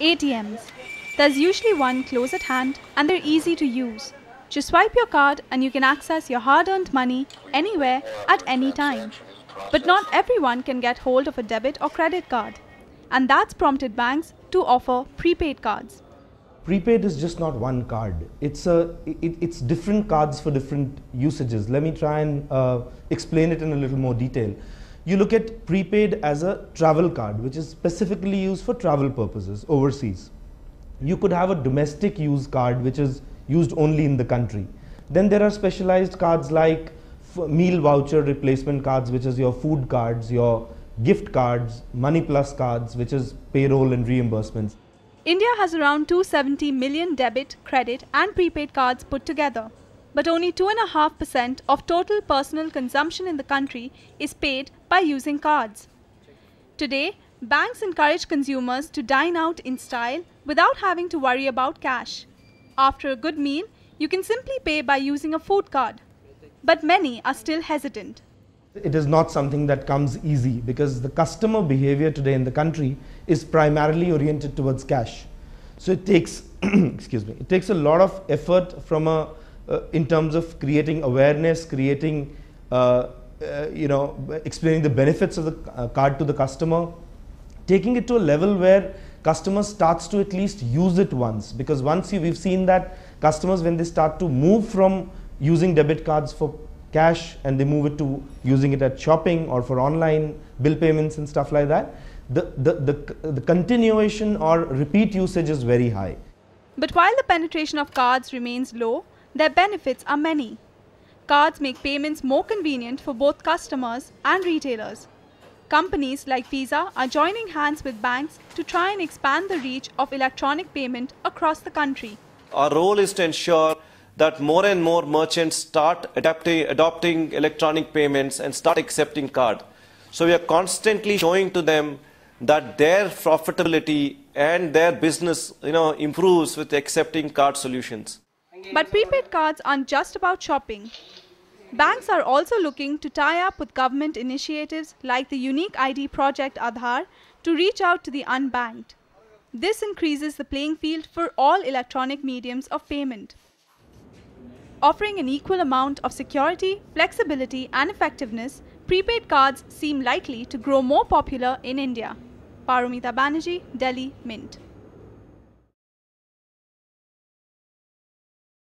ATMs. There's usually one close at hand and they're easy to use. Just swipe your card and you can access your hard-earned money anywhere at any time. But not everyone can get hold of a debit or credit card. And that's prompted banks to offer prepaid cards. Prepaid is just not one card. It's, a, it, it's different cards for different usages. Let me try and uh, explain it in a little more detail you look at prepaid as a travel card, which is specifically used for travel purposes overseas. You could have a domestic use card, which is used only in the country. Then there are specialized cards like meal voucher replacement cards, which is your food cards, your gift cards, money plus cards, which is payroll and reimbursements. India has around 270 million debit, credit and prepaid cards put together. But only 2.5% of total personal consumption in the country is paid by using cards. Today, banks encourage consumers to dine out in style without having to worry about cash. After a good meal, you can simply pay by using a food card. But many are still hesitant. It is not something that comes easy because the customer behavior today in the country is primarily oriented towards cash. So it takes, excuse me, it takes a lot of effort from a, uh, in terms of creating awareness, creating uh, uh, you know, explaining the benefits of the uh, card to the customer, taking it to a level where customer starts to at least use it once because once you, we've seen that customers when they start to move from using debit cards for cash and they move it to using it at shopping or for online bill payments and stuff like that, the, the, the, the continuation or repeat usage is very high. But while the penetration of cards remains low, their benefits are many. Cards make payments more convenient for both customers and retailers. Companies like Visa are joining hands with banks to try and expand the reach of electronic payment across the country. Our role is to ensure that more and more merchants start adopting electronic payments and start accepting card. So we are constantly showing to them that their profitability and their business you know, improves with accepting card solutions. But prepaid cards aren't just about shopping. Banks are also looking to tie up with government initiatives like the Unique ID Project Aadhaar to reach out to the unbanked. This increases the playing field for all electronic mediums of payment. Offering an equal amount of security, flexibility and effectiveness, prepaid cards seem likely to grow more popular in India. Paromita Banerjee, Delhi Mint.